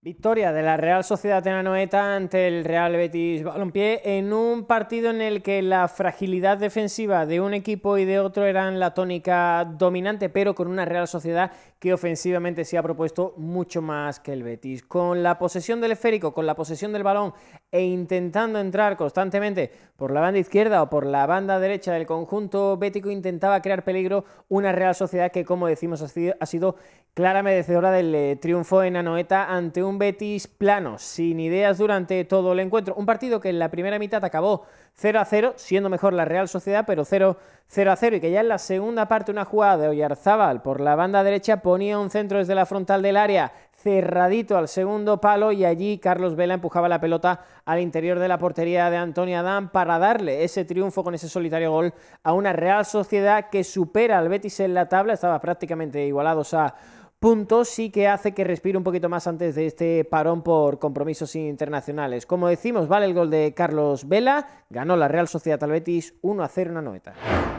Victoria de la Real Sociedad Noeta ante el Real Betis Balompié en un partido en el que la fragilidad defensiva de un equipo y de otro eran la tónica dominante, pero con una Real Sociedad que ofensivamente se ha propuesto mucho más que el Betis. Con la posesión del esférico, con la posesión del balón e intentando entrar constantemente por la banda izquierda o por la banda derecha del conjunto bético intentaba crear peligro una Real Sociedad que como decimos ha sido, clara merecedora del eh, triunfo en Anoeta ante un Betis plano, sin ideas durante todo el encuentro. Un partido que en la primera mitad acabó 0 a 0, siendo mejor la Real Sociedad, pero 0, 0 a 0 y que ya en la segunda parte una jugada de Oyarzábal por la banda derecha ponía un centro desde la frontal del área cerradito al segundo palo y allí Carlos Vela empujaba la pelota al interior de la portería de Antonio Adán para darle ese triunfo con ese solitario gol a una Real Sociedad que supera al Betis en la tabla, estaba prácticamente igualados a puntos sí que hace que respire un poquito más antes de este parón por compromisos internacionales. Como decimos, vale el gol de Carlos Vela, ganó la Real Sociedad al Betis 1 a 0 una noeta.